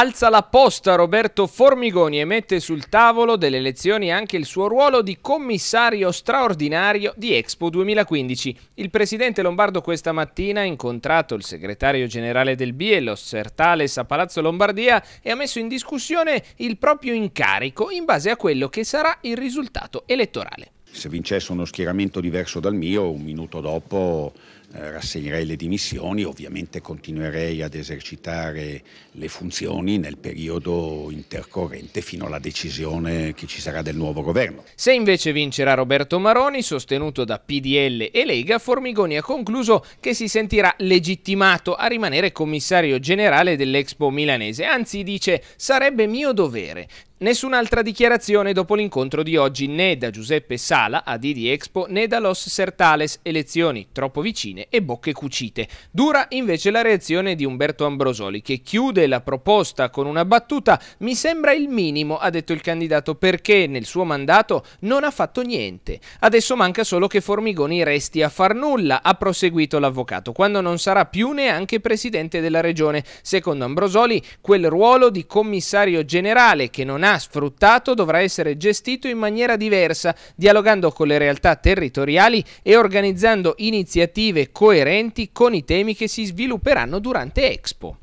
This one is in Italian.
Alza la posta Roberto Formigoni e mette sul tavolo delle elezioni anche il suo ruolo di commissario straordinario di Expo 2015. Il presidente Lombardo questa mattina ha incontrato il segretario generale del Bielos, Sertales a Palazzo Lombardia e ha messo in discussione il proprio incarico in base a quello che sarà il risultato elettorale se vincesse uno schieramento diverso dal mio, un minuto dopo eh, rassegnerei le dimissioni, ovviamente continuerei ad esercitare le funzioni nel periodo intercorrente fino alla decisione che ci sarà del nuovo governo. Se invece vincerà Roberto Maroni, sostenuto da PDL e Lega, Formigoni ha concluso che si sentirà legittimato a rimanere commissario generale dell'Expo milanese, anzi dice sarebbe mio dovere, Nessun'altra dichiarazione dopo l'incontro di oggi né da Giuseppe Sala a Didi Expo né da Los Sertales, elezioni troppo vicine e bocche cucite. Dura invece la reazione di Umberto Ambrosoli che chiude la proposta con una battuta mi sembra il minimo, ha detto il candidato, perché nel suo mandato non ha fatto niente. Adesso manca solo che Formigoni resti a far nulla, ha proseguito l'avvocato, quando non sarà più neanche presidente della regione. Secondo Ambrosoli quel ruolo di commissario generale che non ha ha sfruttato dovrà essere gestito in maniera diversa, dialogando con le realtà territoriali e organizzando iniziative coerenti con i temi che si svilupperanno durante Expo.